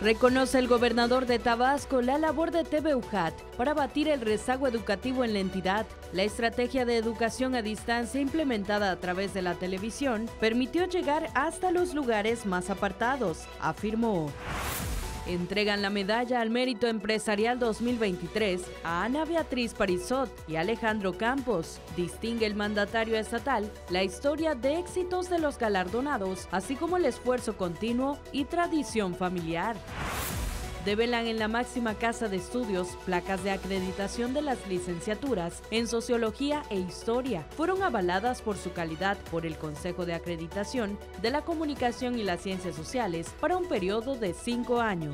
Reconoce el gobernador de Tabasco la labor de TVUJAT para batir el rezago educativo en la entidad. La estrategia de educación a distancia implementada a través de la televisión permitió llegar hasta los lugares más apartados, afirmó. Entregan la medalla al mérito empresarial 2023 a Ana Beatriz Parizot y Alejandro Campos. Distingue el mandatario estatal la historia de éxitos de los galardonados, así como el esfuerzo continuo y tradición familiar develan en la máxima casa de estudios placas de acreditación de las licenciaturas en sociología e historia. Fueron avaladas por su calidad por el Consejo de Acreditación de la Comunicación y las Ciencias Sociales para un periodo de cinco años.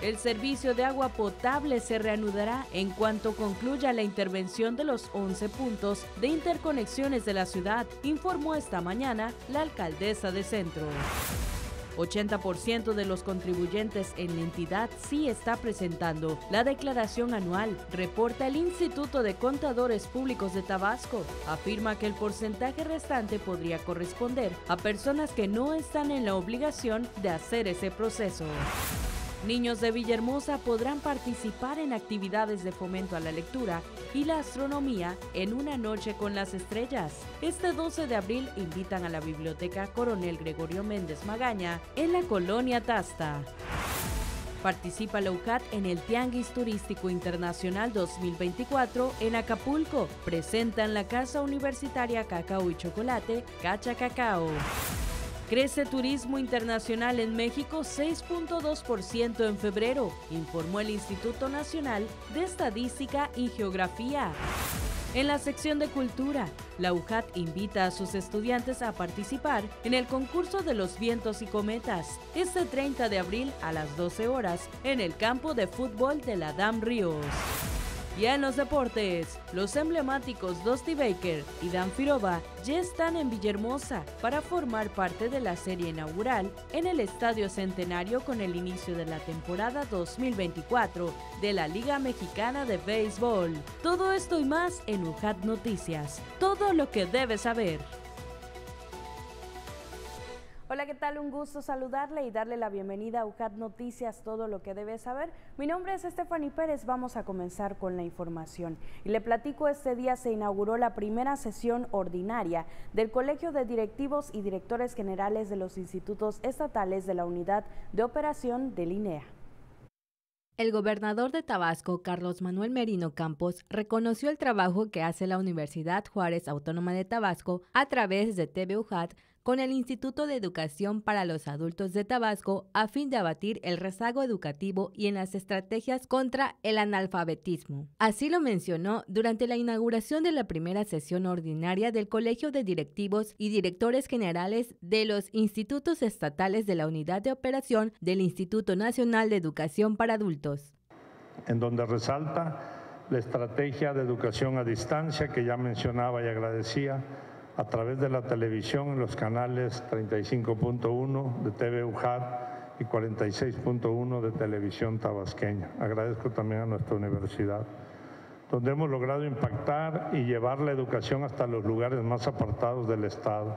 El servicio de agua potable se reanudará en cuanto concluya la intervención de los 11 puntos de interconexiones de la ciudad, informó esta mañana la alcaldesa de Centro. 80% de los contribuyentes en la entidad sí está presentando la declaración anual, reporta el Instituto de Contadores Públicos de Tabasco. Afirma que el porcentaje restante podría corresponder a personas que no están en la obligación de hacer ese proceso. Niños de Villahermosa podrán participar en actividades de fomento a la lectura y la astronomía en una noche con las estrellas. Este 12 de abril invitan a la Biblioteca Coronel Gregorio Méndez Magaña en la colonia Tasta. Participa la en el Tianguis Turístico Internacional 2024 en Acapulco. Presentan la Casa Universitaria Cacao y Chocolate, Cacha Cacao. Crece turismo internacional en México 6.2% en febrero, informó el Instituto Nacional de Estadística y Geografía. En la sección de cultura, la UJAT invita a sus estudiantes a participar en el concurso de los vientos y cometas, este 30 de abril a las 12 horas, en el campo de fútbol de la DAM Ríos. Y en los deportes, los emblemáticos Dusty Baker y Dan Firova ya están en Villahermosa para formar parte de la serie inaugural en el Estadio Centenario con el inicio de la temporada 2024 de la Liga Mexicana de Béisbol. Todo esto y más en UJAT Noticias. Todo lo que debes saber. Hola, ¿qué tal? Un gusto saludarle y darle la bienvenida a UJAT Noticias, todo lo que debe saber. Mi nombre es Stephanie Pérez, vamos a comenzar con la información. Y le platico, este día se inauguró la primera sesión ordinaria del Colegio de Directivos y Directores Generales de los Institutos Estatales de la Unidad de Operación de Linea. El gobernador de Tabasco, Carlos Manuel Merino Campos, reconoció el trabajo que hace la Universidad Juárez Autónoma de Tabasco a través de TV con el Instituto de Educación para los Adultos de Tabasco a fin de abatir el rezago educativo y en las estrategias contra el analfabetismo. Así lo mencionó durante la inauguración de la primera sesión ordinaria del Colegio de Directivos y Directores Generales de los Institutos Estatales de la Unidad de Operación del Instituto Nacional de Educación para Adultos. En donde resalta la estrategia de educación a distancia que ya mencionaba y agradecía a través de la televisión en los canales 35.1 de TV UJAR y 46.1 de Televisión Tabasqueña. Agradezco también a nuestra universidad, donde hemos logrado impactar y llevar la educación hasta los lugares más apartados del Estado,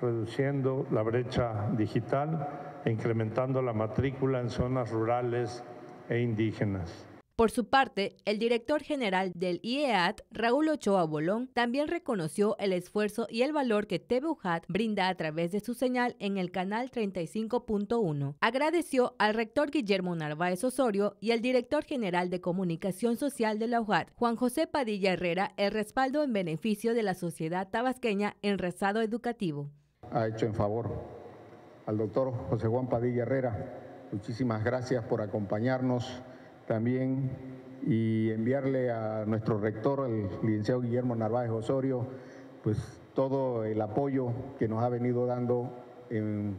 reduciendo la brecha digital e incrementando la matrícula en zonas rurales e indígenas. Por su parte, el director general del IEAT, Raúl Ochoa Bolón, también reconoció el esfuerzo y el valor que TVUJAT brinda a través de su señal en el canal 35.1. Agradeció al rector Guillermo Narváez Osorio y al director general de Comunicación Social de la UJAT, Juan José Padilla Herrera, el respaldo en beneficio de la sociedad tabasqueña en rezado educativo. Ha hecho en favor al doctor José Juan Padilla Herrera. Muchísimas gracias por acompañarnos también y enviarle a nuestro rector, el licenciado Guillermo Narváez Osorio, pues todo el apoyo que nos ha venido dando en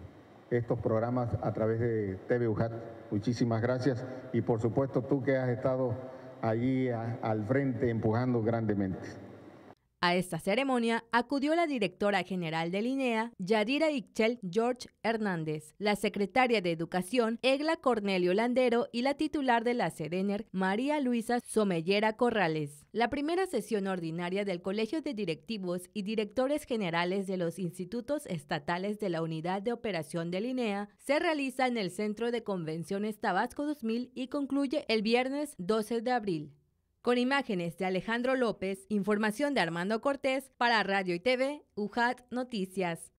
estos programas a través de TV Muchísimas gracias y por supuesto tú que has estado allí al frente empujando grandemente. A esta ceremonia acudió la directora general de Linea, Yadira Ixchel George Hernández, la secretaria de Educación, Egla Cornelio Landero y la titular de la Sedener, María Luisa Somellera Corrales. La primera sesión ordinaria del Colegio de Directivos y Directores Generales de los Institutos Estatales de la Unidad de Operación de Linea se realiza en el Centro de Convenciones Tabasco 2000 y concluye el viernes 12 de abril. Con imágenes de Alejandro López, información de Armando Cortés para Radio y TV, UJAT Noticias.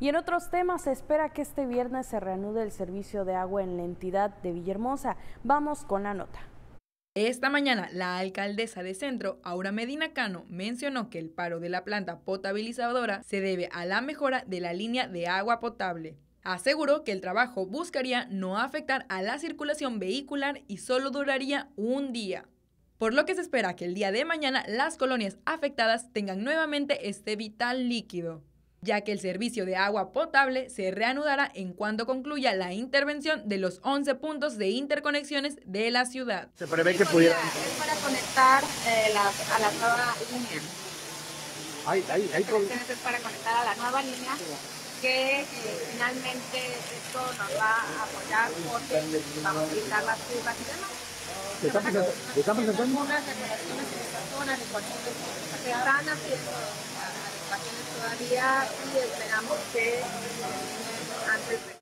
Y en otros temas, se espera que este viernes se reanude el servicio de agua en la entidad de Villahermosa. Vamos con la nota. Esta mañana, la alcaldesa de Centro, Aura Medina Cano, mencionó que el paro de la planta potabilizadora se debe a la mejora de la línea de agua potable. Aseguró que el trabajo buscaría no afectar a la circulación vehicular y solo duraría un día por lo que se espera que el día de mañana las colonias afectadas tengan nuevamente este vital líquido, ya que el servicio de agua potable se reanudará en cuanto concluya la intervención de los 11 puntos de interconexiones de la ciudad. Se prevé que pudiera... Es para conectar eh, a la nueva línea. para conectar a la nueva línea que eh, finalmente esto nos va a apoyar porque a las esperamos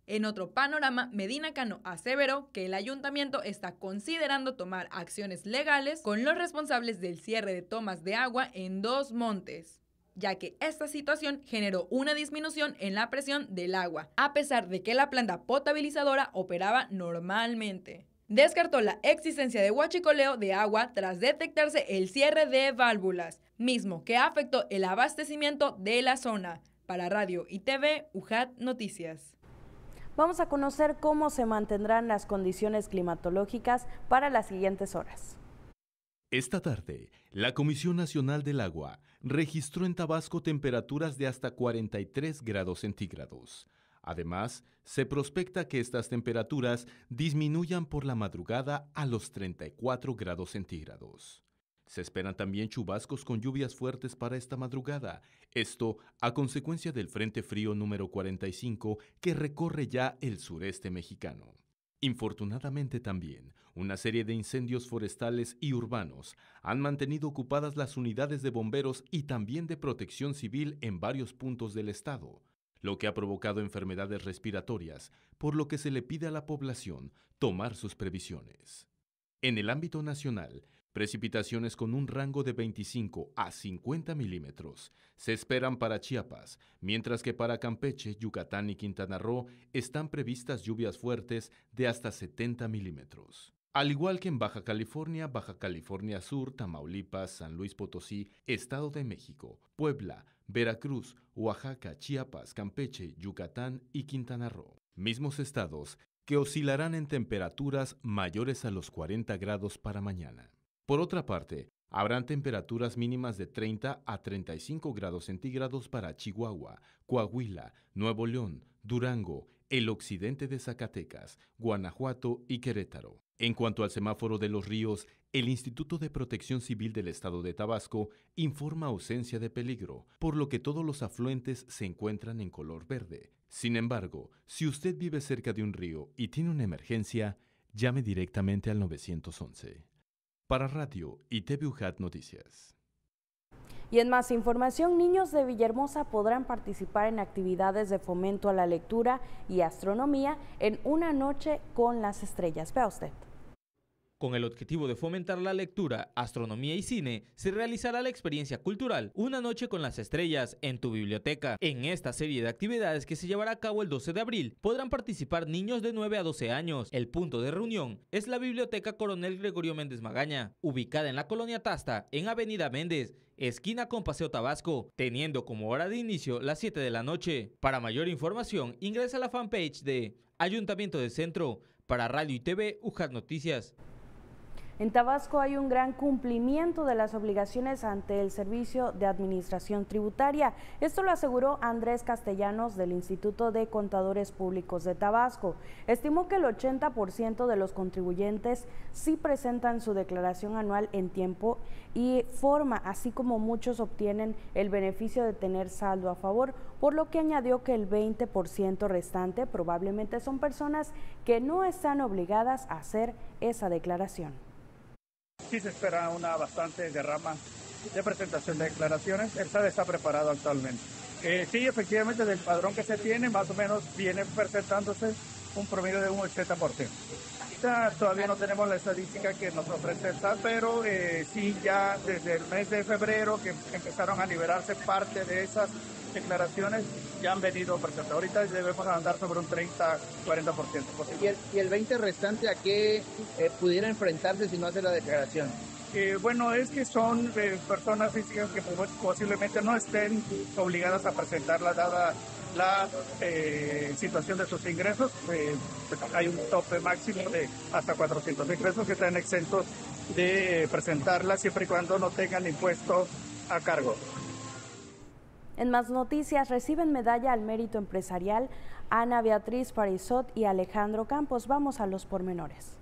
En otro panorama, Medina Cano aseveró que el ayuntamiento está considerando tomar acciones legales con los responsables del cierre de tomas de agua en dos montes ya que esta situación generó una disminución en la presión del agua, a pesar de que la planta potabilizadora operaba normalmente descartó la existencia de huachicoleo de agua tras detectarse el cierre de válvulas, mismo que afectó el abastecimiento de la zona. Para Radio y TV, UJAT Noticias. Vamos a conocer cómo se mantendrán las condiciones climatológicas para las siguientes horas. Esta tarde, la Comisión Nacional del Agua registró en Tabasco temperaturas de hasta 43 grados centígrados, Además, se prospecta que estas temperaturas disminuyan por la madrugada a los 34 grados centígrados. Se esperan también chubascos con lluvias fuertes para esta madrugada, esto a consecuencia del Frente Frío número 45 que recorre ya el sureste mexicano. Infortunadamente también, una serie de incendios forestales y urbanos han mantenido ocupadas las unidades de bomberos y también de protección civil en varios puntos del estado, lo que ha provocado enfermedades respiratorias, por lo que se le pide a la población tomar sus previsiones. En el ámbito nacional, precipitaciones con un rango de 25 a 50 milímetros se esperan para Chiapas, mientras que para Campeche, Yucatán y Quintana Roo están previstas lluvias fuertes de hasta 70 milímetros. Al igual que en Baja California, Baja California Sur, Tamaulipas, San Luis Potosí, Estado de México, Puebla, Veracruz, Oaxaca, Chiapas, Campeche, Yucatán y Quintana Roo. Mismos estados que oscilarán en temperaturas mayores a los 40 grados para mañana. Por otra parte, Habrán temperaturas mínimas de 30 a 35 grados centígrados para Chihuahua, Coahuila, Nuevo León, Durango, el occidente de Zacatecas, Guanajuato y Querétaro. En cuanto al semáforo de los ríos, el Instituto de Protección Civil del Estado de Tabasco informa ausencia de peligro, por lo que todos los afluentes se encuentran en color verde. Sin embargo, si usted vive cerca de un río y tiene una emergencia, llame directamente al 911. Para Radio y TV UJAT Noticias. Y en más información, niños de Villahermosa podrán participar en actividades de fomento a la lectura y astronomía en una noche con las estrellas. Vea usted. Con el objetivo de fomentar la lectura, astronomía y cine, se realizará la experiencia cultural Una noche con las estrellas en tu biblioteca. En esta serie de actividades que se llevará a cabo el 12 de abril, podrán participar niños de 9 a 12 años. El punto de reunión es la Biblioteca Coronel Gregorio Méndez Magaña, ubicada en la colonia Tasta, en Avenida Méndez, esquina con Paseo Tabasco, teniendo como hora de inicio las 7 de la noche. Para mayor información, ingresa a la fanpage de Ayuntamiento de Centro. Para Radio y TV, Ujas Noticias. En Tabasco hay un gran cumplimiento de las obligaciones ante el Servicio de Administración Tributaria. Esto lo aseguró Andrés Castellanos del Instituto de Contadores Públicos de Tabasco. Estimó que el 80% de los contribuyentes sí presentan su declaración anual en tiempo y forma, así como muchos obtienen el beneficio de tener saldo a favor, por lo que añadió que el 20% restante probablemente son personas que no están obligadas a hacer esa declaración. Sí se espera una bastante derrama de presentación de declaraciones. El SAD está preparado actualmente. Eh, sí, efectivamente, del padrón que se tiene, más o menos viene presentándose un promedio de un 80%. Quizás todavía no tenemos la estadística que nos ofrece el pero eh, sí ya desde el mes de febrero que empezaron a liberarse parte de esas declaraciones ya han venido presentadas. Ahorita debemos andar sobre un 30-40%. ¿Y el, ¿Y el 20% restante a qué eh, pudiera enfrentarse si no hace la declaración? Eh, bueno, es que son eh, personas físicas que pues, posiblemente no estén obligadas a presentarla dada la situación de sus ingresos. Pues, hay un tope máximo de hasta 400 mil pesos que están exentos de presentarla siempre y cuando no tengan impuesto a cargo. En más noticias, reciben medalla al mérito empresarial Ana Beatriz Parizot y Alejandro Campos. Vamos a los pormenores.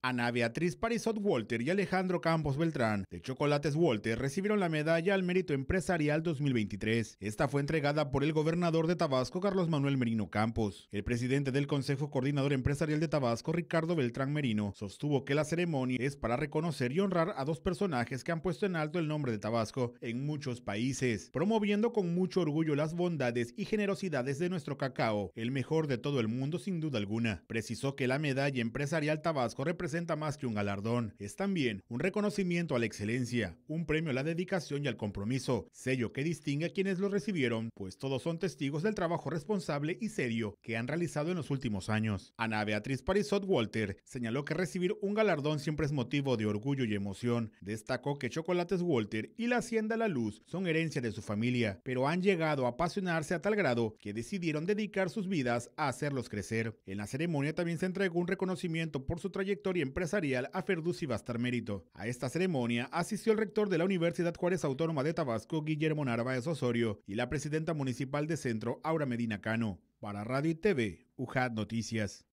Ana Beatriz Parisot Walter y Alejandro Campos Beltrán de Chocolates Walter recibieron la medalla al mérito empresarial 2023. Esta fue entregada por el gobernador de Tabasco, Carlos Manuel Merino Campos. El presidente del Consejo Coordinador Empresarial de Tabasco, Ricardo Beltrán Merino, sostuvo que la ceremonia es para reconocer y honrar a dos personajes que han puesto en alto el nombre de Tabasco en muchos países, promoviendo con mucho orgullo las bondades y generosidades de nuestro cacao, el mejor de todo el mundo sin duda alguna. Precisó que la medalla empresarial Tabasco representa representa más que un galardón, es también un reconocimiento a la excelencia, un premio a la dedicación y al compromiso, sello que distingue a quienes lo recibieron, pues todos son testigos del trabajo responsable y serio que han realizado en los últimos años. Ana Beatriz Parisot Walter señaló que recibir un galardón siempre es motivo de orgullo y emoción. Destacó que Chocolates Walter y la Hacienda La Luz son herencia de su familia, pero han llegado a apasionarse a tal grado que decidieron dedicar sus vidas a hacerlos crecer. En la ceremonia también se entregó un reconocimiento por su trayectoria empresarial a y Bastar Mérito. A esta ceremonia asistió el rector de la Universidad Juárez Autónoma de Tabasco, Guillermo Narváez Osorio, y la presidenta municipal de Centro, Aura Medina Cano. Para Radio y TV, UJAT Noticias.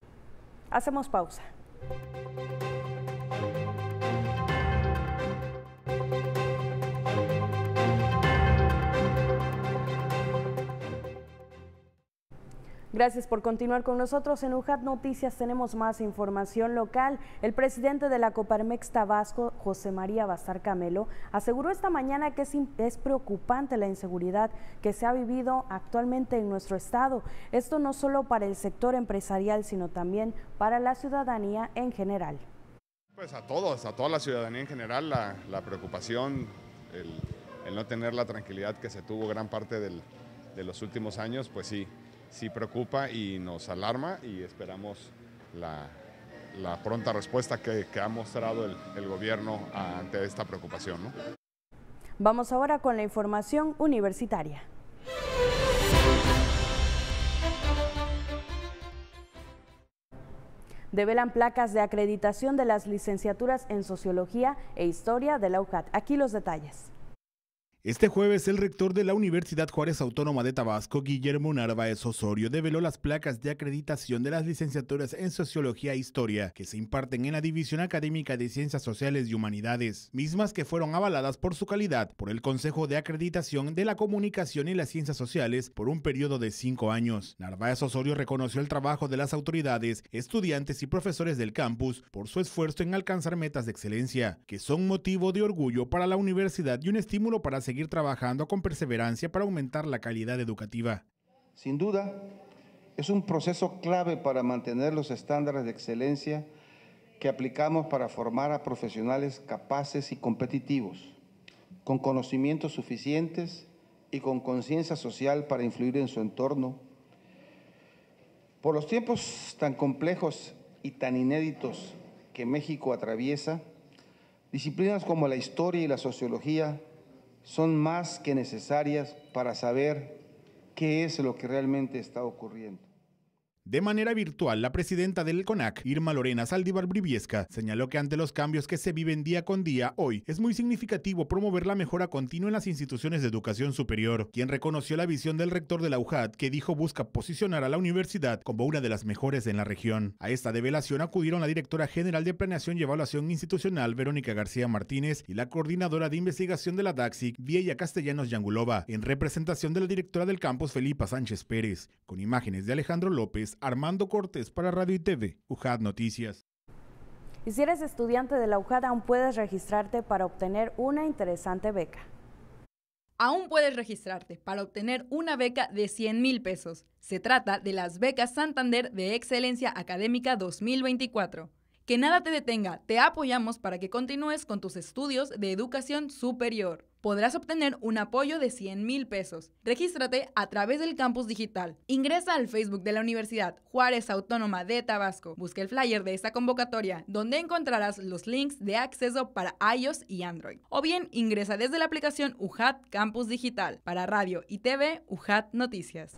Hacemos pausa. Gracias por continuar con nosotros. En UJAT Noticias tenemos más información local. El presidente de la Coparmex Tabasco, José María Bastar Camelo, aseguró esta mañana que es, preocupante la inseguridad que se ha vivido actualmente en nuestro estado. Esto no solo para el sector empresarial, sino también para la ciudadanía en general. Pues a todos, a toda la ciudadanía en general, la, preocupación, el, no tener la tranquilidad que se tuvo gran parte de los últimos años, pues sí, sí preocupa y nos alarma y esperamos la, pronta respuesta que, ha mostrado el, gobierno ante esta preocupación. Vamos ahora con la información universitaria. develan placas de acreditación de las licenciaturas en Sociología e Historia de la UCAT. Aquí los detalles. Este jueves, el rector de la Universidad Juárez Autónoma de Tabasco, Guillermo Narváez Osorio, develó las placas de acreditación de las licenciaturas en Sociología e Historia que se imparten en la División Académica de Ciencias Sociales y Humanidades, mismas que fueron avaladas por su calidad por el Consejo de Acreditación de la Comunicación y las Ciencias Sociales por un periodo de cinco años. Narváez Osorio reconoció el trabajo de las autoridades, estudiantes y profesores del campus por su esfuerzo en alcanzar metas de excelencia, que son motivo de orgullo para la universidad y un estímulo para seguir seguir trabajando con perseverancia para aumentar la calidad educativa. Sin duda, es un proceso clave para mantener los estándares de excelencia que aplicamos para formar a profesionales capaces y competitivos, con conocimientos suficientes y con conciencia social para influir en su entorno. Por los tiempos tan complejos y tan inéditos que México atraviesa, disciplinas como la historia y la sociología son más que necesarias para saber qué es lo que realmente está ocurriendo. De manera virtual, la presidenta del CONAC, Irma Lorena Saldívar Briviesca, señaló que ante los cambios que se viven día con día, hoy es muy significativo promover la mejora continua en las instituciones de educación superior, quien reconoció la visión del rector de la UJAT, que dijo busca posicionar a la universidad como una de las mejores en la región. A esta develación acudieron la directora general de Planeación y Evaluación Institucional, Verónica García Martínez, y la coordinadora de investigación de la DAXIC, Vieya Castellanos Yangulova, en representación de la directora del campus, Felipa Sánchez Pérez, con imágenes de Alejandro López Armando Cortés para Radio y TV, Noticias. Y si eres estudiante de la UJAD, aún puedes registrarte para obtener una interesante beca. Aún puedes registrarte para obtener una beca de 100 mil pesos. Se trata de las becas Santander de Excelencia Académica 2024. Que nada te detenga, te apoyamos para que continúes con tus estudios de educación superior podrás obtener un apoyo de 100 mil pesos. Regístrate a través del campus digital. Ingresa al Facebook de la Universidad Juárez Autónoma de Tabasco. Busca el flyer de esta convocatoria, donde encontrarás los links de acceso para iOS y Android. O bien ingresa desde la aplicación UJAT Campus Digital para radio y TV UJAT Noticias.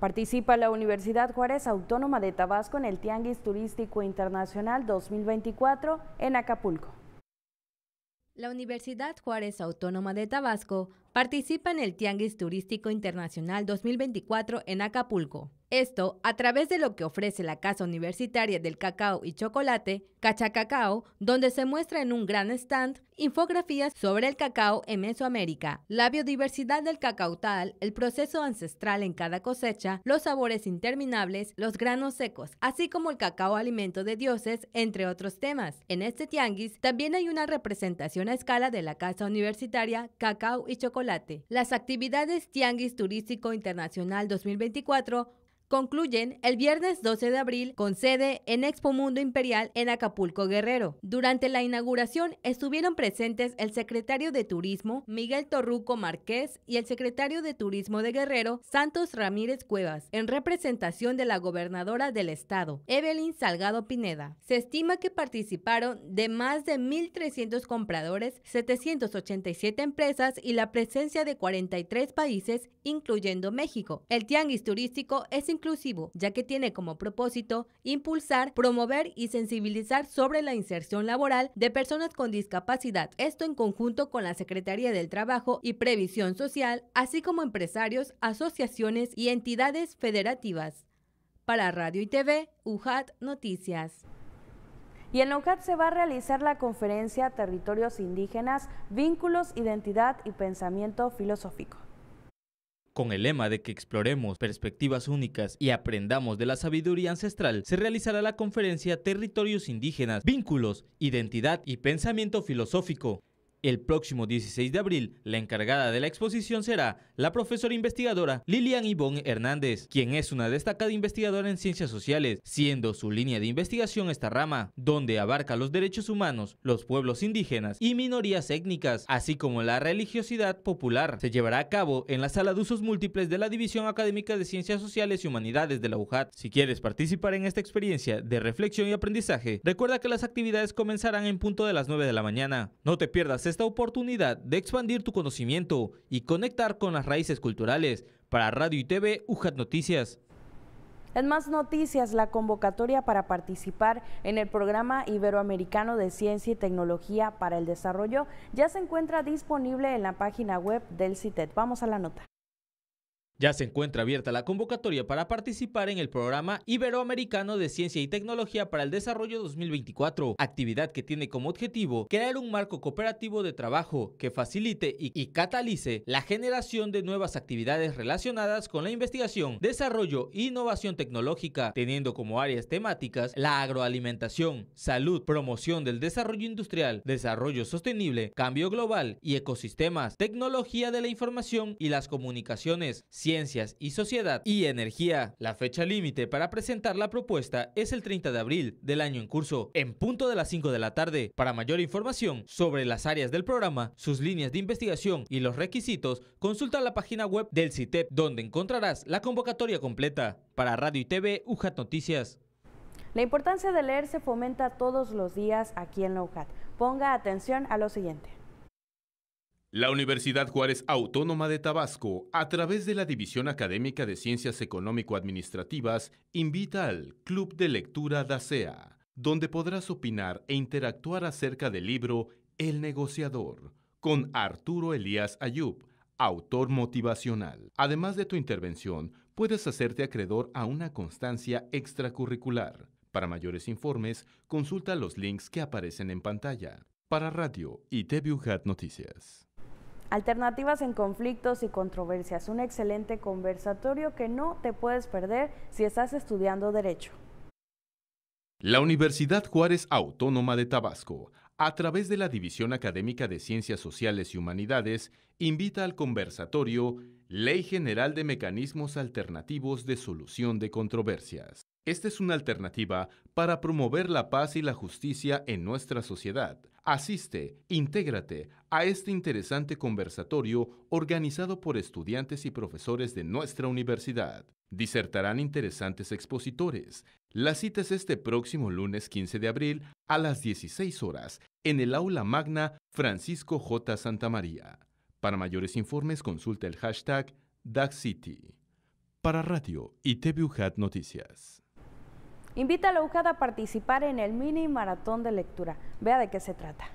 Participa la Universidad Juárez Autónoma de Tabasco en el Tianguis Turístico Internacional 2024 en Acapulco. La Universidad Juárez Autónoma de Tabasco participa en el Tianguis Turístico Internacional 2024 en Acapulco. Esto a través de lo que ofrece la Casa Universitaria del Cacao y Chocolate, Cachacacao, donde se muestra en un gran stand infografías sobre el cacao en Mesoamérica, la biodiversidad del tal, el proceso ancestral en cada cosecha, los sabores interminables, los granos secos, así como el cacao alimento de dioses, entre otros temas. En este tianguis también hay una representación a escala de la Casa Universitaria Cacao y Chocolate las actividades Tianguis Turístico Internacional 2024 Concluyen el viernes 12 de abril con sede en Expo Mundo Imperial en Acapulco Guerrero. Durante la inauguración estuvieron presentes el secretario de Turismo Miguel Torruco Márquez y el secretario de Turismo de Guerrero Santos Ramírez Cuevas en representación de la gobernadora del estado Evelyn Salgado Pineda. Se estima que participaron de más de 1.300 compradores, 787 empresas y la presencia de 43 países incluyendo México. El tianguis turístico es inclusivo, ya que tiene como propósito impulsar, promover y sensibilizar sobre la inserción laboral de personas con discapacidad, esto en conjunto con la Secretaría del Trabajo y Previsión Social, así como empresarios, asociaciones y entidades federativas. Para Radio y TV, UJAT Noticias. Y en UJAT se va a realizar la conferencia Territorios Indígenas, Vínculos, Identidad y Pensamiento Filosófico con el lema de que exploremos perspectivas únicas y aprendamos de la sabiduría ancestral, se realizará la conferencia Territorios Indígenas, Vínculos, Identidad y Pensamiento Filosófico. El próximo 16 de abril, la encargada de la exposición será la profesora investigadora Lilian Ivonne Hernández, quien es una destacada investigadora en ciencias sociales, siendo su línea de investigación esta rama, donde abarca los derechos humanos, los pueblos indígenas y minorías étnicas, así como la religiosidad popular. Se llevará a cabo en la sala de usos múltiples de la División Académica de Ciencias Sociales y Humanidades de la UJAT. Si quieres participar en esta experiencia de reflexión y aprendizaje, recuerda que las actividades comenzarán en punto de las 9 de la mañana. No te pierdas esta oportunidad de expandir tu conocimiento y conectar con las raíces culturales. Para Radio y TV, UJAT Noticias. En más noticias, la convocatoria para participar en el programa iberoamericano de ciencia y tecnología para el desarrollo ya se encuentra disponible en la página web del CITED. Vamos a la nota. Ya se encuentra abierta la convocatoria para participar en el programa Iberoamericano de Ciencia y Tecnología para el Desarrollo 2024, actividad que tiene como objetivo crear un marco cooperativo de trabajo que facilite y, catalice la generación de nuevas actividades relacionadas con la investigación, desarrollo e innovación tecnológica, teniendo como áreas temáticas la agroalimentación, salud, promoción del desarrollo industrial, desarrollo sostenible, cambio global y ecosistemas, tecnología de la información y las comunicaciones, Ciencias y Sociedad y Energía. La fecha límite para presentar la propuesta es el 30 de abril del año en curso, en punto de las 5 de la tarde. Para mayor información sobre las áreas del programa, sus líneas de investigación y los requisitos, consulta la página web del CITEP, donde encontrarás la convocatoria completa. Para Radio y TV, UJAT Noticias. La importancia de leer se fomenta todos los días aquí en la UJAT. Ponga atención a lo siguiente. La Universidad Juárez Autónoma de Tabasco, a través de la División Académica de Ciencias Económico-Administrativas, invita al Club de Lectura DACEA, e donde podrás opinar e interactuar acerca del libro El negociador, con Arturo Elías Ayub, autor motivacional. Además de tu intervención, puedes hacerte acreedor a una constancia extracurricular. Para mayores informes, consulta los links que aparecen en pantalla. Para Radio y TV Noticias. Alternativas en conflictos y controversias, un excelente conversatorio que no te puedes perder si estás estudiando derecho. La Universidad Juárez Autónoma de Tabasco, a través de la División Académica de Ciencias Sociales y Humanidades, invita al conversatorio Ley General de Mecanismos Alternativos de Solución de Controversias. Esta es una alternativa para promover la paz y la justicia en nuestra sociedad Asiste, intégrate a este interesante conversatorio organizado por estudiantes y profesores de nuestra universidad. Disertarán interesantes expositores. La cita es este próximo lunes 15 de abril a las 16 horas en el aula magna Francisco J. Santamaría. Para mayores informes consulta el hashtag DACCity. Para Radio y TV Noticias invita a la UCAD a participar en el mini maratón de lectura. Vea de qué se trata.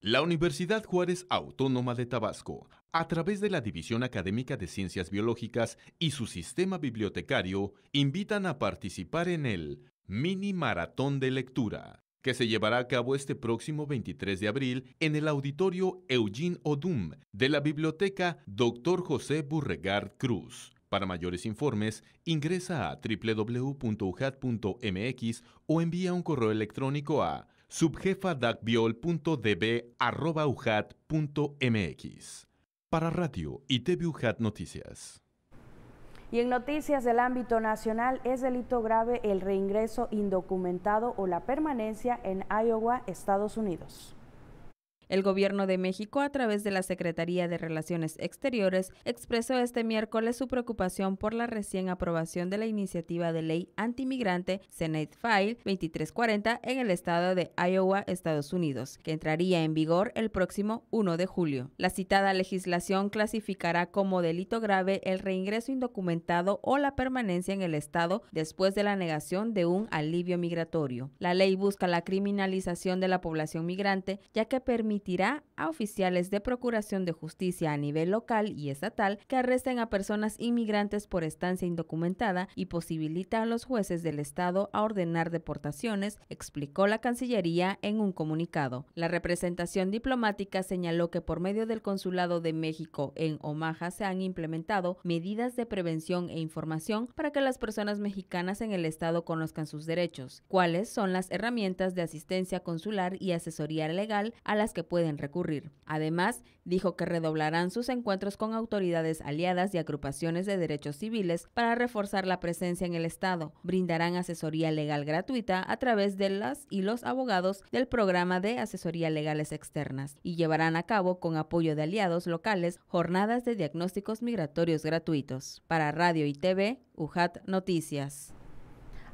La Universidad Juárez Autónoma de Tabasco, a través de la División Académica de Ciencias Biológicas y su sistema bibliotecario, invitan a participar en el Mini Maratón de Lectura, que se llevará a cabo este próximo 23 de abril en el auditorio Eugene Odum de la Biblioteca Dr. José Burregard Cruz. Para mayores informes, ingresa a www.ujat.mx o envía un correo electrónico a subjefadacbiol.db.ujat.mx. Para Radio y TV Noticias. Y en noticias del ámbito nacional, es delito grave el reingreso indocumentado o la permanencia en Iowa, Estados Unidos. El gobierno de México, a través de la Secretaría de Relaciones Exteriores, expresó este miércoles su preocupación por la recién aprobación de la iniciativa de ley antimigrante Senate File 2340 en el estado de Iowa, Estados Unidos, que entraría en vigor el próximo 1 de julio. La citada legislación clasificará como delito grave el reingreso indocumentado o la permanencia en el estado después de la negación de un alivio migratorio. La ley busca la criminalización de la población migrante, ya que permite a oficiales de Procuración de Justicia a nivel local y estatal que arresten a personas inmigrantes por estancia indocumentada y posibilita a los jueces del Estado a ordenar deportaciones, explicó la Cancillería en un comunicado. La representación diplomática señaló que por medio del Consulado de México en Omaha se han implementado medidas de prevención e información para que las personas mexicanas en el Estado conozcan sus derechos, cuáles son las herramientas de asistencia consular y asesoría legal a las que pueden recurrir. Además, dijo que redoblarán sus encuentros con autoridades aliadas y agrupaciones de derechos civiles para reforzar la presencia en el Estado. Brindarán asesoría legal gratuita a través de las y los abogados del programa de asesoría legales externas y llevarán a cabo con apoyo de aliados locales jornadas de diagnósticos migratorios gratuitos. Para Radio y TV, UJAT Noticias.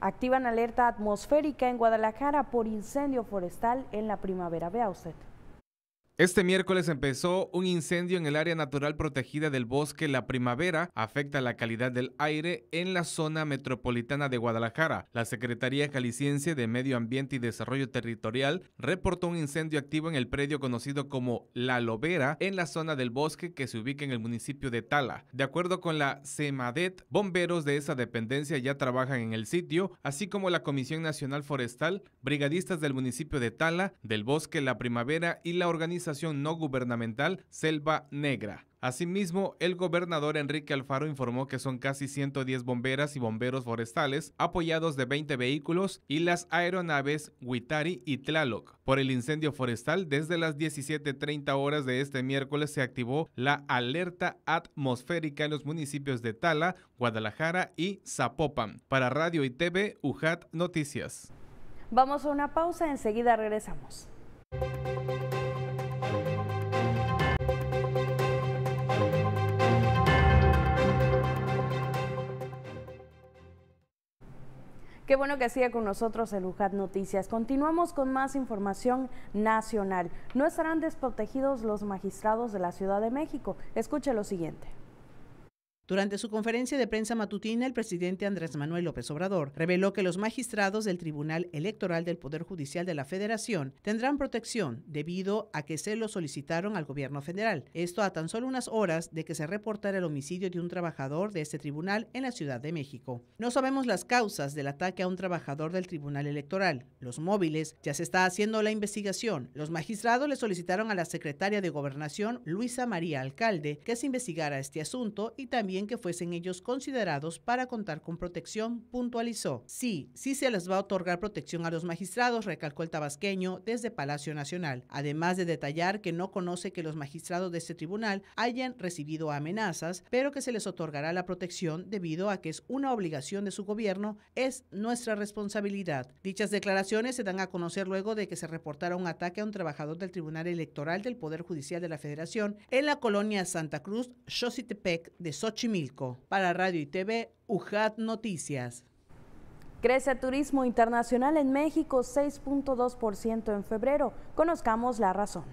Activan alerta atmosférica en Guadalajara por incendio forestal en la primavera. Vea este miércoles empezó un incendio en el área natural protegida del bosque La Primavera. Afecta la calidad del aire en la zona metropolitana de Guadalajara. La Secretaría Caliciense de Medio Ambiente y Desarrollo Territorial reportó un incendio activo en el predio conocido como La Lobera en la zona del bosque que se ubica en el municipio de Tala. De acuerdo con la CEMADET, bomberos de esa dependencia ya trabajan en el sitio, así como la Comisión Nacional Forestal, brigadistas del municipio de Tala, del bosque La Primavera y la organización no gubernamental Selva Negra. Asimismo, el gobernador Enrique Alfaro informó que son casi 110 bomberas y bomberos forestales, apoyados de 20 vehículos y las aeronaves Huitari y Tlaloc. Por el incendio forestal, desde las 17.30 horas de este miércoles se activó la alerta atmosférica en los municipios de Tala, Guadalajara y Zapopan. Para Radio y TV, UJAT Noticias. Vamos a una pausa, enseguida regresamos. Qué bueno que siga con nosotros el UJAT Noticias. Continuamos con más información nacional. No estarán desprotegidos los magistrados de la Ciudad de México. Escuche lo siguiente. Durante su conferencia de prensa matutina, el presidente Andrés Manuel López Obrador reveló que los magistrados del Tribunal Electoral del Poder Judicial de la Federación tendrán protección debido a que se lo solicitaron al gobierno federal. Esto a tan solo unas horas de que se reportara el homicidio de un trabajador de este tribunal en la Ciudad de México. No sabemos las causas del ataque a un trabajador del Tribunal Electoral. Los móviles ya se está haciendo la investigación. Los magistrados le solicitaron a la secretaria de Gobernación, Luisa María Alcalde, que se investigara este asunto y también que fuesen ellos considerados para contar con protección, puntualizó. Sí, sí se les va a otorgar protección a los magistrados, recalcó el tabasqueño desde Palacio Nacional, además de detallar que no conoce que los magistrados de este tribunal hayan recibido amenazas, pero que se les otorgará la protección debido a que es una obligación de su gobierno, es nuestra responsabilidad. Dichas declaraciones se dan a conocer luego de que se reportara un ataque a un trabajador del Tribunal Electoral del Poder Judicial de la Federación en la colonia Santa Cruz, Xochitepec de Milco Para Radio y TV, UJAT Noticias. Crece turismo internacional en México 6.2% en febrero. Conozcamos la razón.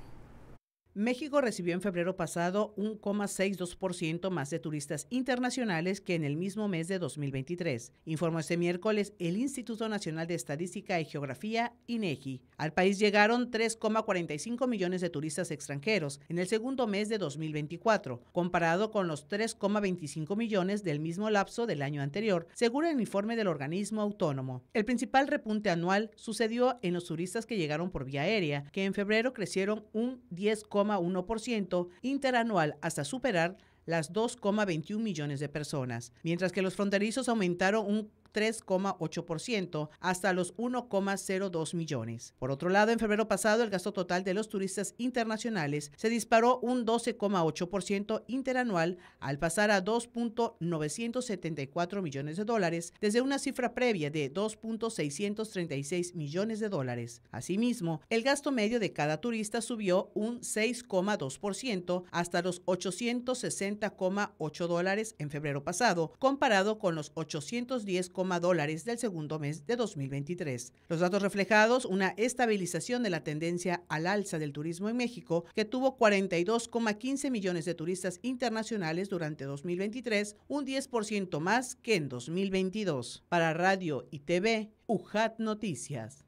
México recibió en febrero pasado 1,62% más de turistas internacionales que en el mismo mes de 2023, informó este miércoles el Instituto Nacional de Estadística y Geografía, INEGI. E Al país llegaron 3,45 millones de turistas extranjeros en el segundo mes de 2024, comparado con los 3,25 millones del mismo lapso del año anterior, según el informe del organismo autónomo. El principal repunte anual sucedió en los turistas que llegaron por vía aérea, que en febrero crecieron un 10,5%. 1% interanual hasta superar las 2,21 millones de personas, mientras que los fronterizos aumentaron un 3,8% hasta los 1,02 millones. Por otro lado, en febrero pasado, el gasto total de los turistas internacionales se disparó un 12,8% interanual al pasar a 2.974 millones de dólares desde una cifra previa de 2.636 millones de dólares. Asimismo, el gasto medio de cada turista subió un 6,2% hasta los 860,8 dólares en febrero pasado, comparado con los 810,8 dólares del segundo mes de 2023. Los datos reflejados, una estabilización de la tendencia al alza del turismo en México, que tuvo 42,15 millones de turistas internacionales durante 2023, un 10% más que en 2022. Para Radio y TV, UJAT Noticias.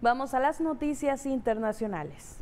Vamos a las noticias internacionales.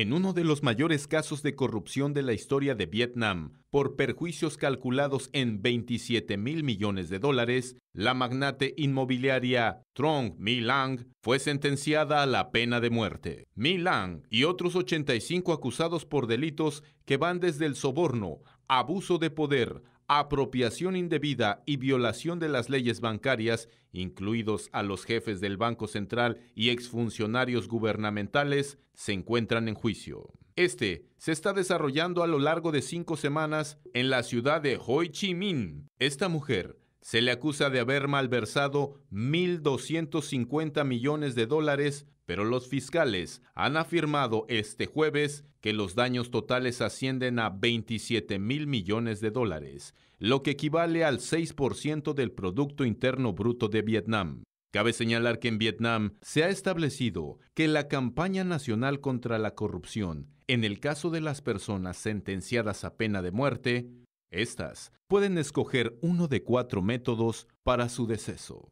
en uno de los mayores casos de corrupción de la historia de Vietnam, por perjuicios calculados en 27 mil millones de dólares, la magnate inmobiliaria Trong Mi Lang fue sentenciada a la pena de muerte. Mi Lang y otros 85 acusados por delitos que van desde el soborno, abuso de poder, apropiación indebida y violación de las leyes bancarias, incluidos a los jefes del Banco Central y exfuncionarios gubernamentales, se encuentran en juicio. Este se está desarrollando a lo largo de cinco semanas en la ciudad de Ho Chi Minh. Esta mujer se le acusa de haber malversado 1.250 millones de dólares, pero los fiscales han afirmado este jueves que los daños totales ascienden a 27 mil millones de dólares, lo que equivale al 6% del Producto Interno Bruto de Vietnam. Cabe señalar que en Vietnam se ha establecido que la campaña nacional contra la corrupción, en el caso de las personas sentenciadas a pena de muerte, estas pueden escoger uno de cuatro métodos para su deceso.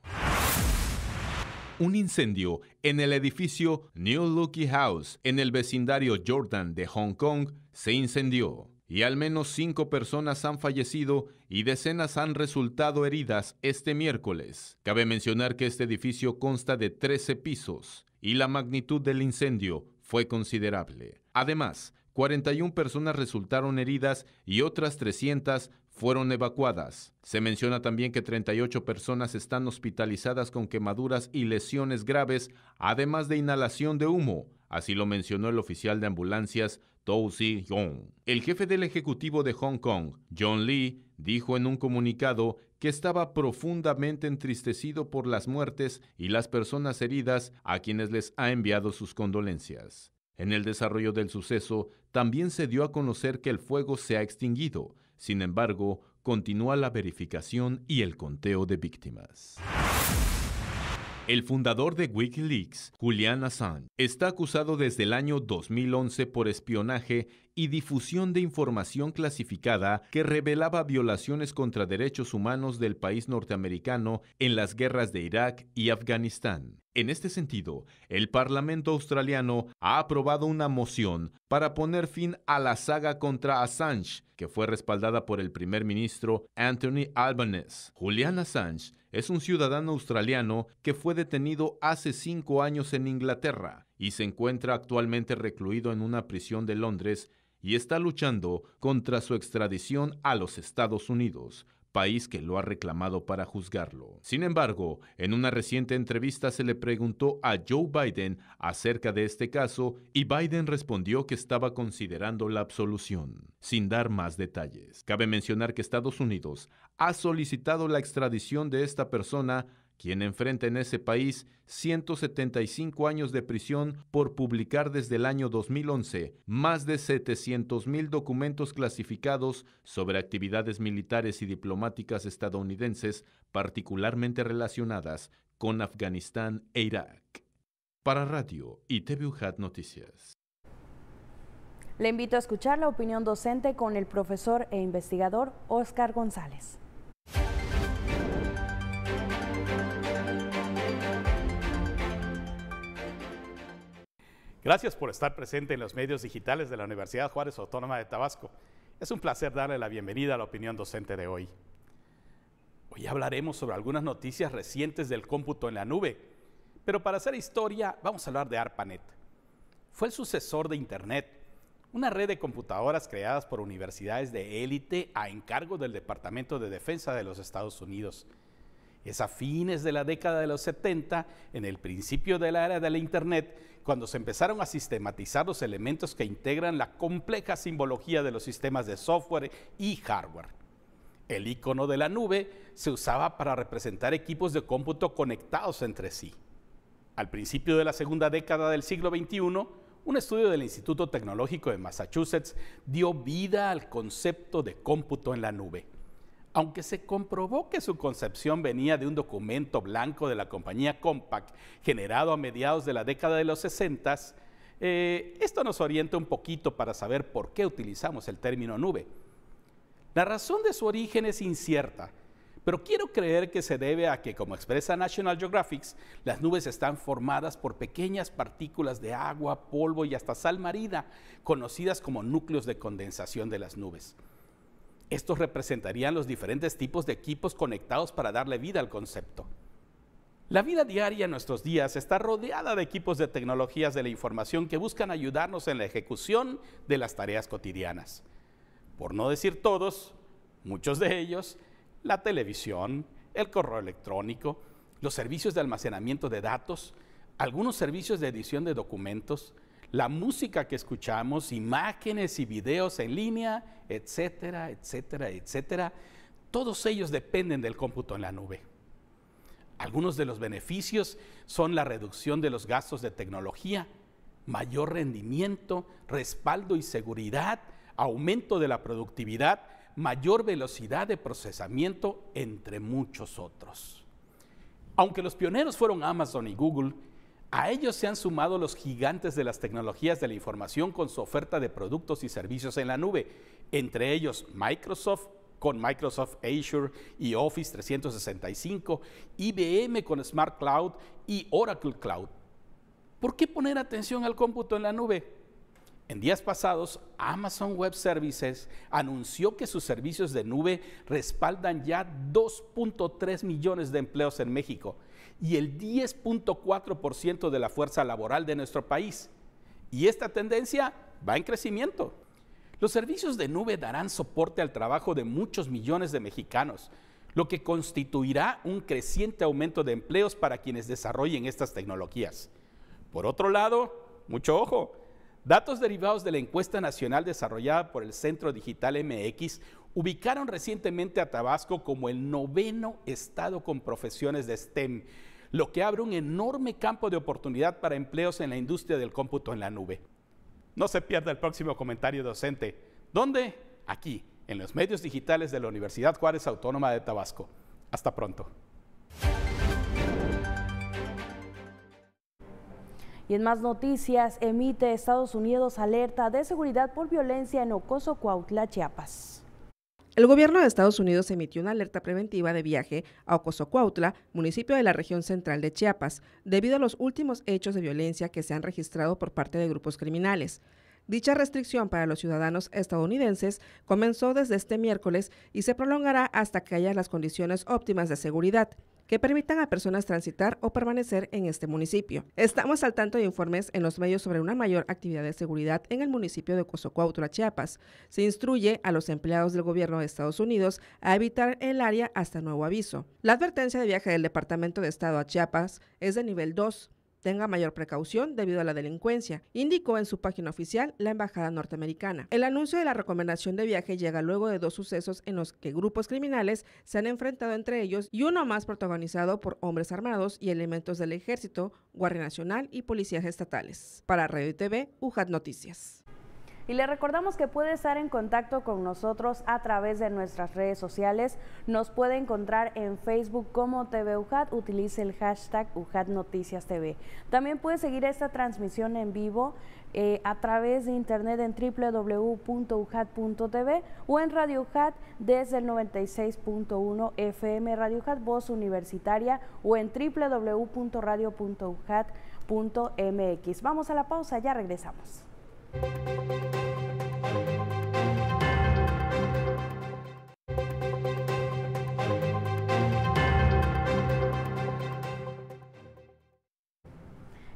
Un incendio en el edificio New Lucky House en el vecindario Jordan de Hong Kong se incendió y al menos cinco personas han fallecido y decenas han resultado heridas este miércoles. Cabe mencionar que este edificio consta de 13 pisos y la magnitud del incendio fue considerable. Además, 41 personas resultaron heridas y otras 300 fueron evacuadas. Se menciona también que 38 personas están hospitalizadas con quemaduras y lesiones graves, además de inhalación de humo. Así lo mencionó el oficial de ambulancias Tou Si Yong. El jefe del Ejecutivo de Hong Kong, John Lee, dijo en un comunicado que estaba profundamente entristecido por las muertes y las personas heridas a quienes les ha enviado sus condolencias. En el desarrollo del suceso, también se dio a conocer que el fuego se ha extinguido. Sin embargo, continúa la verificación y el conteo de víctimas. El fundador de Wikileaks, Julian Assange, está acusado desde el año 2011 por espionaje y difusión de información clasificada que revelaba violaciones contra derechos humanos del país norteamericano en las guerras de Irak y Afganistán. En este sentido, el Parlamento australiano ha aprobado una moción para poner fin a la saga contra Assange, que fue respaldada por el primer ministro Anthony Albanese. Julian Assange es un ciudadano australiano que fue detenido hace cinco años en Inglaterra y se encuentra actualmente recluido en una prisión de Londres y está luchando contra su extradición a los Estados Unidos, país que lo ha reclamado para juzgarlo. Sin embargo, en una reciente entrevista se le preguntó a Joe Biden acerca de este caso y Biden respondió que estaba considerando la absolución, sin dar más detalles. Cabe mencionar que Estados Unidos ha solicitado la extradición de esta persona quien enfrenta en ese país 175 años de prisión por publicar desde el año 2011 más de 700.000 documentos clasificados sobre actividades militares y diplomáticas estadounidenses particularmente relacionadas con Afganistán e Irak. Para Radio y TV Noticias. Le invito a escuchar la opinión docente con el profesor e investigador Oscar González. Gracias por estar presente en los medios digitales de la Universidad Juárez Autónoma de Tabasco. Es un placer darle la bienvenida a la opinión docente de hoy. Hoy hablaremos sobre algunas noticias recientes del cómputo en la nube, pero para hacer historia vamos a hablar de ARPANET. Fue el sucesor de Internet, una red de computadoras creadas por universidades de élite a encargo del Departamento de Defensa de los Estados Unidos es a fines de la década de los 70, en el principio de la era de la Internet, cuando se empezaron a sistematizar los elementos que integran la compleja simbología de los sistemas de software y hardware. El icono de la nube se usaba para representar equipos de cómputo conectados entre sí. Al principio de la segunda década del siglo XXI, un estudio del Instituto Tecnológico de Massachusetts dio vida al concepto de cómputo en la nube aunque se comprobó que su concepción venía de un documento blanco de la compañía Compaq generado a mediados de la década de los 60, eh, esto nos orienta un poquito para saber por qué utilizamos el término nube. La razón de su origen es incierta, pero quiero creer que se debe a que, como expresa National Geographic, las nubes están formadas por pequeñas partículas de agua, polvo y hasta sal marina, conocidas como núcleos de condensación de las nubes. Estos representarían los diferentes tipos de equipos conectados para darle vida al concepto. La vida diaria en nuestros días está rodeada de equipos de tecnologías de la información que buscan ayudarnos en la ejecución de las tareas cotidianas. Por no decir todos, muchos de ellos, la televisión, el correo electrónico, los servicios de almacenamiento de datos, algunos servicios de edición de documentos, la música que escuchamos, imágenes y videos en línea, etcétera, etcétera, etcétera, todos ellos dependen del cómputo en la nube. Algunos de los beneficios son la reducción de los gastos de tecnología, mayor rendimiento, respaldo y seguridad, aumento de la productividad, mayor velocidad de procesamiento, entre muchos otros. Aunque los pioneros fueron Amazon y Google, a ellos se han sumado los gigantes de las tecnologías de la información con su oferta de productos y servicios en la nube, entre ellos Microsoft con Microsoft Azure y Office 365, IBM con Smart Cloud y Oracle Cloud. ¿Por qué poner atención al cómputo en la nube? En días pasados, Amazon Web Services anunció que sus servicios de nube respaldan ya 2.3 millones de empleos en México y el 10.4% de la fuerza laboral de nuestro país. Y esta tendencia va en crecimiento. Los servicios de nube darán soporte al trabajo de muchos millones de mexicanos, lo que constituirá un creciente aumento de empleos para quienes desarrollen estas tecnologías. Por otro lado, mucho ojo, datos derivados de la encuesta nacional desarrollada por el Centro Digital MX ubicaron recientemente a Tabasco como el noveno estado con profesiones de STEM lo que abre un enorme campo de oportunidad para empleos en la industria del cómputo en la nube. No se pierda el próximo comentario docente. ¿Dónde? Aquí, en los medios digitales de la Universidad Juárez Autónoma de Tabasco. Hasta pronto. Y en más noticias, emite Estados Unidos alerta de seguridad por violencia en Ocoso, Cuautla, Chiapas. El gobierno de Estados Unidos emitió una alerta preventiva de viaje a Ocosocuautla, municipio de la región central de Chiapas, debido a los últimos hechos de violencia que se han registrado por parte de grupos criminales. Dicha restricción para los ciudadanos estadounidenses comenzó desde este miércoles y se prolongará hasta que haya las condiciones óptimas de seguridad que permitan a personas transitar o permanecer en este municipio. Estamos al tanto de informes en los medios sobre una mayor actividad de seguridad en el municipio de Cozocuautla, Chiapas. Se instruye a los empleados del gobierno de Estados Unidos a evitar el área hasta nuevo aviso. La advertencia de viaje del Departamento de Estado a Chiapas es de nivel 2 tenga mayor precaución debido a la delincuencia, indicó en su página oficial la Embajada Norteamericana. El anuncio de la recomendación de viaje llega luego de dos sucesos en los que grupos criminales se han enfrentado entre ellos y uno más protagonizado por hombres armados y elementos del ejército, Guardia Nacional y policías estatales. Para Radio TV, UJAT Noticias. Y le recordamos que puede estar en contacto con nosotros a través de nuestras redes sociales. Nos puede encontrar en Facebook como TV Utilice el hashtag UJAT Noticias TV. También puede seguir esta transmisión en vivo eh, a través de internet en www.ujat.tv o en Radio UJAT desde el 96.1 FM Radio UJAT Voz Universitaria o en www.radio.ujat.mx. Vamos a la pausa, ya regresamos.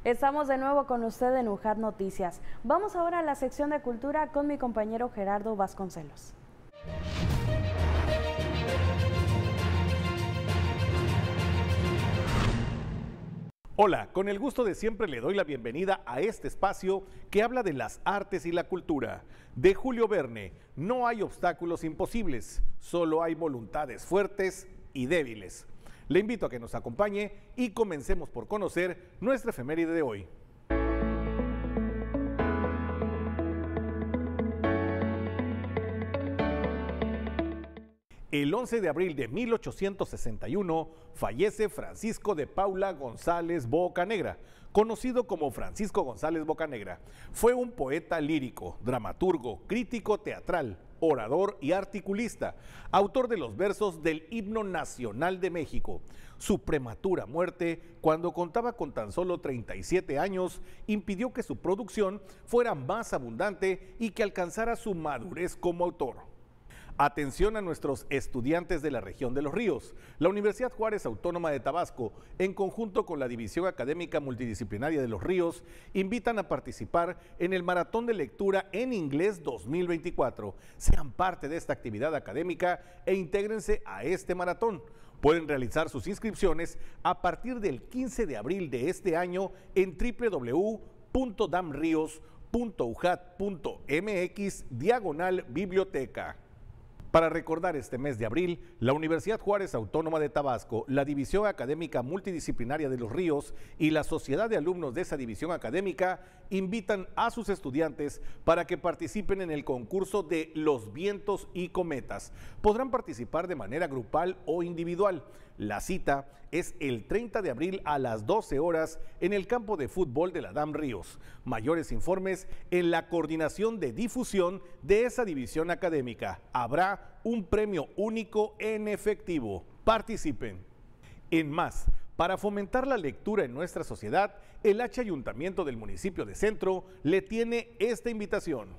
Estamos de nuevo con usted en UJAR Noticias. Vamos ahora a la sección de cultura con mi compañero Gerardo Vasconcelos. Hola, con el gusto de siempre le doy la bienvenida a este espacio que habla de las artes y la cultura. De Julio Verne, no hay obstáculos imposibles, solo hay voluntades fuertes y débiles. Le invito a que nos acompañe y comencemos por conocer nuestra efeméride de hoy. El 11 de abril de 1861 fallece Francisco de Paula González Bocanegra, conocido como Francisco González Bocanegra. Fue un poeta lírico, dramaturgo, crítico teatral, orador y articulista, autor de los versos del himno nacional de México. Su prematura muerte, cuando contaba con tan solo 37 años, impidió que su producción fuera más abundante y que alcanzara su madurez como autor. Atención a nuestros estudiantes de la región de Los Ríos. La Universidad Juárez Autónoma de Tabasco, en conjunto con la División Académica Multidisciplinaria de Los Ríos, invitan a participar en el Maratón de Lectura en Inglés 2024. Sean parte de esta actividad académica e intégrense a este maratón. Pueden realizar sus inscripciones a partir del 15 de abril de este año en www.damrios.ujat.mx diagonal biblioteca. Para recordar este mes de abril, la Universidad Juárez Autónoma de Tabasco, la División Académica Multidisciplinaria de los Ríos y la Sociedad de Alumnos de esa división académica invitan a sus estudiantes para que participen en el concurso de Los Vientos y Cometas. Podrán participar de manera grupal o individual. La cita es el 30 de abril a las 12 horas en el campo de fútbol de la DAM Ríos. Mayores informes en la coordinación de difusión de esa división académica. Habrá un premio único en efectivo. Participen. En más, para fomentar la lectura en nuestra sociedad, el H Ayuntamiento del municipio de Centro le tiene esta invitación.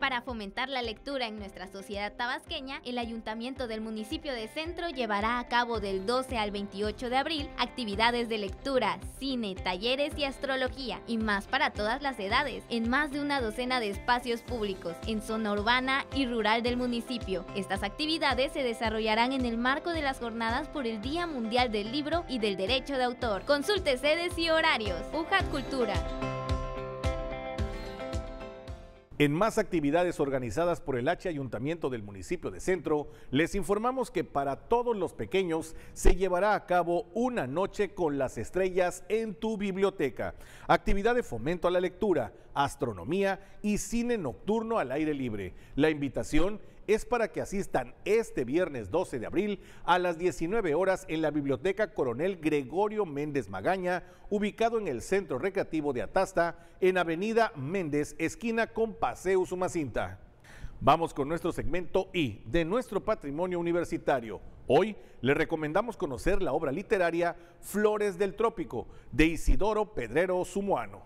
Para fomentar la lectura en nuestra sociedad tabasqueña, el Ayuntamiento del municipio de Centro llevará a cabo del 12 al 28 de abril actividades de lectura, cine, talleres y astrología, y más para todas las edades, en más de una docena de espacios públicos, en zona urbana y rural del municipio. Estas actividades se desarrollarán en el marco de las jornadas por el Día Mundial del Libro y del Derecho de Autor. Consulte sedes y horarios. UJAT Cultura. En más actividades organizadas por el H Ayuntamiento del municipio de Centro, les informamos que para todos los pequeños se llevará a cabo una noche con las estrellas en tu biblioteca. Actividad de fomento a la lectura, astronomía y cine nocturno al aire libre. La invitación es para que asistan este viernes 12 de abril a las 19 horas en la Biblioteca Coronel Gregorio Méndez Magaña, ubicado en el Centro Recreativo de Atasta, en Avenida Méndez, esquina con Paseo Sumacinta. Vamos con nuestro segmento I de nuestro patrimonio universitario. Hoy le recomendamos conocer la obra literaria Flores del Trópico de Isidoro Pedrero Sumuano.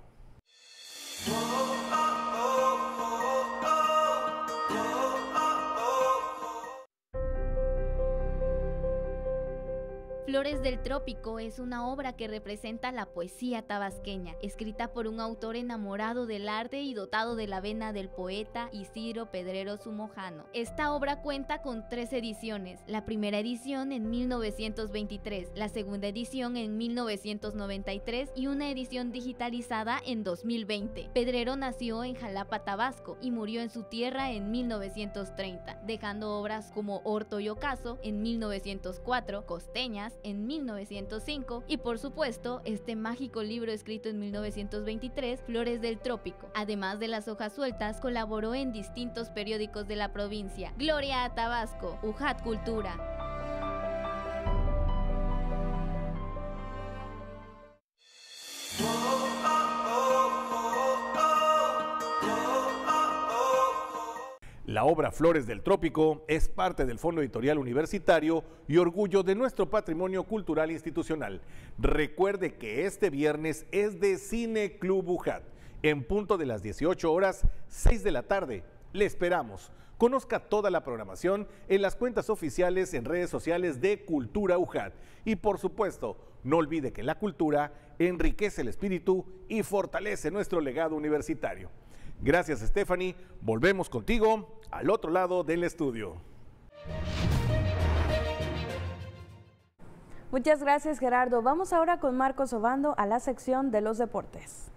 Flores del Trópico es una obra que representa la poesía tabasqueña, escrita por un autor enamorado del arte y dotado de la vena del poeta Isidro Pedrero Sumojano. Esta obra cuenta con tres ediciones, la primera edición en 1923, la segunda edición en 1993 y una edición digitalizada en 2020. Pedrero nació en Jalapa, Tabasco y murió en su tierra en 1930, dejando obras como Orto y Ocaso en 1904, Costeñas en 1905 y por supuesto este mágico libro escrito en 1923, Flores del Trópico. Además de las hojas sueltas, colaboró en distintos periódicos de la provincia. Gloria a Tabasco, UJAT Cultura. La obra Flores del Trópico es parte del Fondo Editorial Universitario y orgullo de nuestro patrimonio cultural institucional. Recuerde que este viernes es de Cine Club Bujat. En punto de las 18 horas, 6 de la tarde. Le esperamos. Conozca toda la programación en las cuentas oficiales en redes sociales de Cultura UJAT. Y por supuesto, no olvide que la cultura enriquece el espíritu y fortalece nuestro legado universitario. Gracias Stephanie, volvemos contigo al otro lado del estudio. Muchas gracias Gerardo. Vamos ahora con Marcos Obando a la sección de los deportes.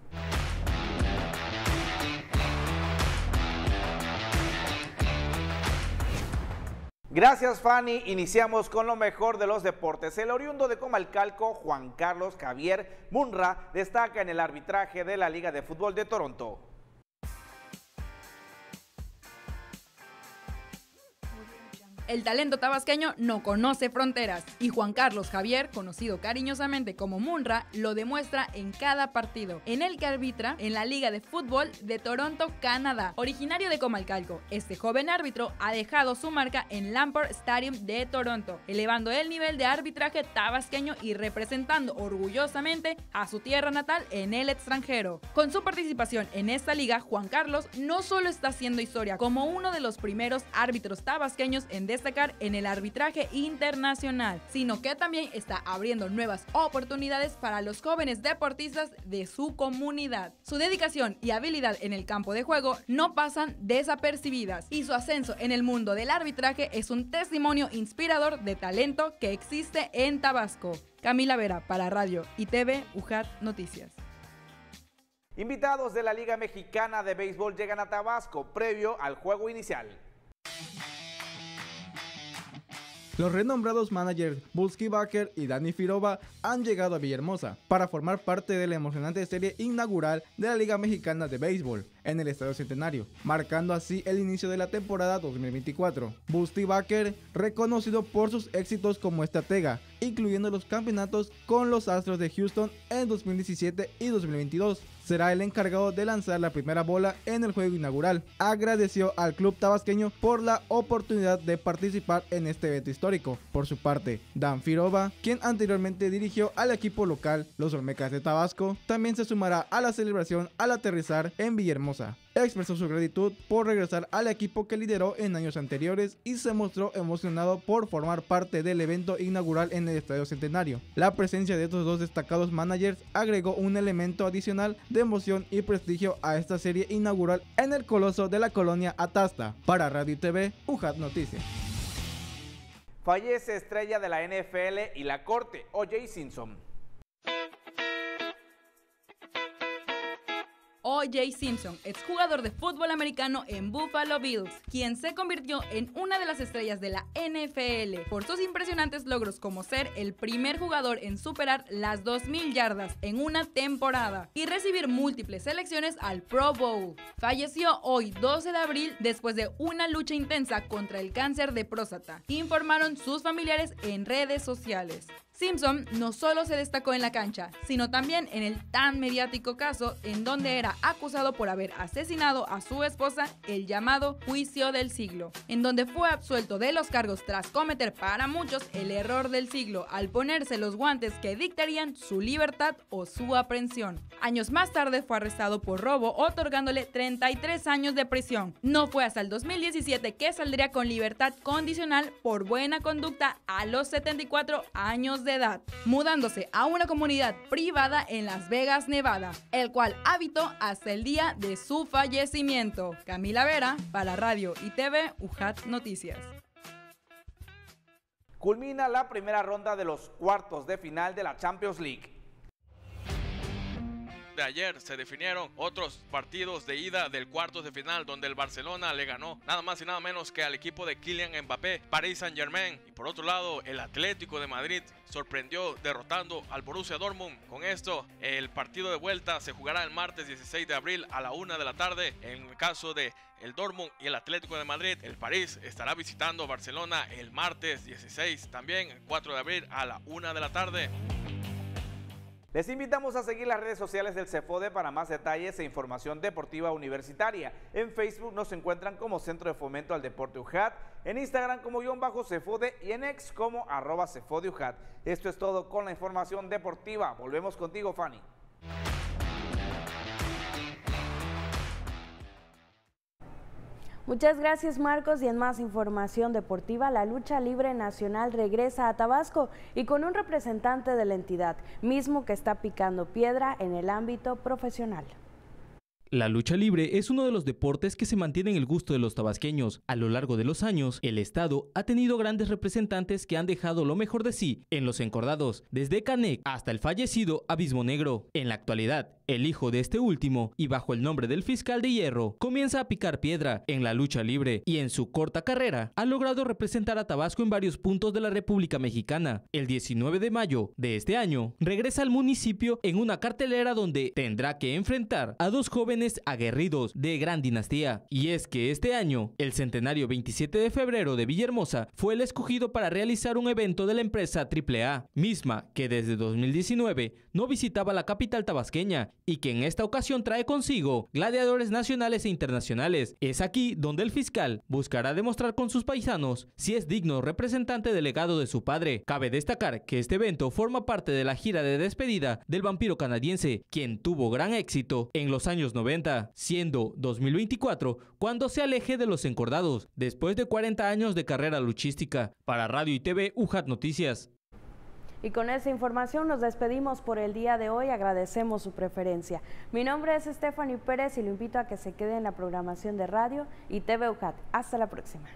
Gracias Fanny, iniciamos con lo mejor de los deportes. El oriundo de Comalcalco, Juan Carlos Javier Munra, destaca en el arbitraje de la Liga de Fútbol de Toronto. El talento tabasqueño no conoce fronteras y Juan Carlos Javier, conocido cariñosamente como Munra, lo demuestra en cada partido, en el que arbitra en la Liga de Fútbol de Toronto, Canadá. Originario de Comalcalco, este joven árbitro ha dejado su marca en Lampard Stadium de Toronto, elevando el nivel de arbitraje tabasqueño y representando orgullosamente a su tierra natal en el extranjero. Con su participación en esta liga, Juan Carlos no solo está haciendo historia como uno de los primeros árbitros tabasqueños en destacar en el arbitraje internacional, sino que también está abriendo nuevas oportunidades para los jóvenes deportistas de su comunidad. Su dedicación y habilidad en el campo de juego no pasan desapercibidas y su ascenso en el mundo del arbitraje es un testimonio inspirador de talento que existe en Tabasco. Camila Vera para Radio y TV UJAT Noticias. Invitados de la Liga Mexicana de Béisbol llegan a Tabasco previo al juego inicial. Los renombrados managers Bulski Baker y Danny Firova han llegado a Villahermosa para formar parte de la emocionante serie inaugural de la Liga Mexicana de Béisbol en el Estadio Centenario, marcando así el inicio de la temporada 2024. Busty Baker, reconocido por sus éxitos como estratega, incluyendo los campeonatos con los Astros de Houston en 2017 y 2022, será el encargado de lanzar la primera bola en el juego inaugural. Agradeció al club tabasqueño por la oportunidad de participar en este evento histórico. Por su parte, Dan Firova, quien anteriormente dirigió al equipo local, los Olmecas de Tabasco, también se sumará a la celebración al aterrizar en Villahermosa expresó su gratitud por regresar al equipo que lideró en años anteriores y se mostró emocionado por formar parte del evento inaugural en el Estadio Centenario. La presencia de estos dos destacados managers agregó un elemento adicional de emoción y prestigio a esta serie inaugural en el coloso de la colonia Atasta. Para Radio TV, UJAT Noticias. Fallece estrella de la NFL y la corte, O.J. Simpson. O.J. Simpson, exjugador de fútbol americano en Buffalo Bills, quien se convirtió en una de las estrellas de la NFL por sus impresionantes logros como ser el primer jugador en superar las 2.000 yardas en una temporada y recibir múltiples selecciones al Pro Bowl. Falleció hoy 12 de abril después de una lucha intensa contra el cáncer de próstata, informaron sus familiares en redes sociales. Simpson no solo se destacó en la cancha, sino también en el tan mediático caso en donde era acusado por haber asesinado a su esposa, el llamado juicio del siglo, en donde fue absuelto de los cargos tras cometer para muchos el error del siglo al ponerse los guantes que dictarían su libertad o su aprehensión. Años más tarde fue arrestado por robo otorgándole 33 años de prisión. No fue hasta el 2017 que saldría con libertad condicional por buena conducta a los 74 años de de edad, mudándose a una comunidad privada en Las Vegas, Nevada, el cual habitó hasta el día de su fallecimiento. Camila Vera, para Radio y TV UJAT Noticias. Culmina la primera ronda de los cuartos de final de la Champions League ayer se definieron otros partidos de ida del cuartos de final donde el Barcelona le ganó nada más y nada menos que al equipo de Kylian Mbappé, Paris Saint Germain y por otro lado el Atlético de Madrid sorprendió derrotando al Borussia Dortmund. Con esto el partido de vuelta se jugará el martes 16 de abril a la una de la tarde en el caso de el Dortmund y el Atlético de Madrid. El París estará visitando Barcelona el martes 16 también 4 de abril a la 1 de la tarde. Les invitamos a seguir las redes sociales del CEFODE para más detalles e información deportiva universitaria. En Facebook nos encuentran como Centro de Fomento al Deporte UJAT, en Instagram como guión bajo CEFODE y en ex como arroba CEFODE UJAT. Esto es todo con la información deportiva. Volvemos contigo, Fanny. Muchas gracias Marcos y en más información deportiva, la lucha libre nacional regresa a Tabasco y con un representante de la entidad, mismo que está picando piedra en el ámbito profesional. La lucha libre es uno de los deportes que se mantiene en el gusto de los tabasqueños. A lo largo de los años, el Estado ha tenido grandes representantes que han dejado lo mejor de sí en los encordados, desde Canek hasta el fallecido Abismo Negro. En la actualidad, el hijo de este último, y bajo el nombre del fiscal de hierro, comienza a picar piedra en la lucha libre y en su corta carrera ha logrado representar a Tabasco en varios puntos de la República Mexicana. El 19 de mayo de este año, regresa al municipio en una cartelera donde tendrá que enfrentar a dos jóvenes aguerridos de gran dinastía. Y es que este año, el centenario 27 de febrero de Villahermosa fue el escogido para realizar un evento de la empresa AAA, misma que desde 2019 no visitaba la capital tabasqueña y que en esta ocasión trae consigo gladiadores nacionales e internacionales. Es aquí donde el fiscal buscará demostrar con sus paisanos si es digno representante delegado de su padre. Cabe destacar que este evento forma parte de la gira de despedida del vampiro canadiense, quien tuvo gran éxito en los años 90, siendo 2024 cuando se aleje de los encordados, después de 40 años de carrera luchística. Para Radio y TV UJAT Noticias, y con esa información nos despedimos por el día de hoy. Agradecemos su preferencia. Mi nombre es Stephanie Pérez y lo invito a que se quede en la programación de radio y TV UCAT. Hasta la próxima.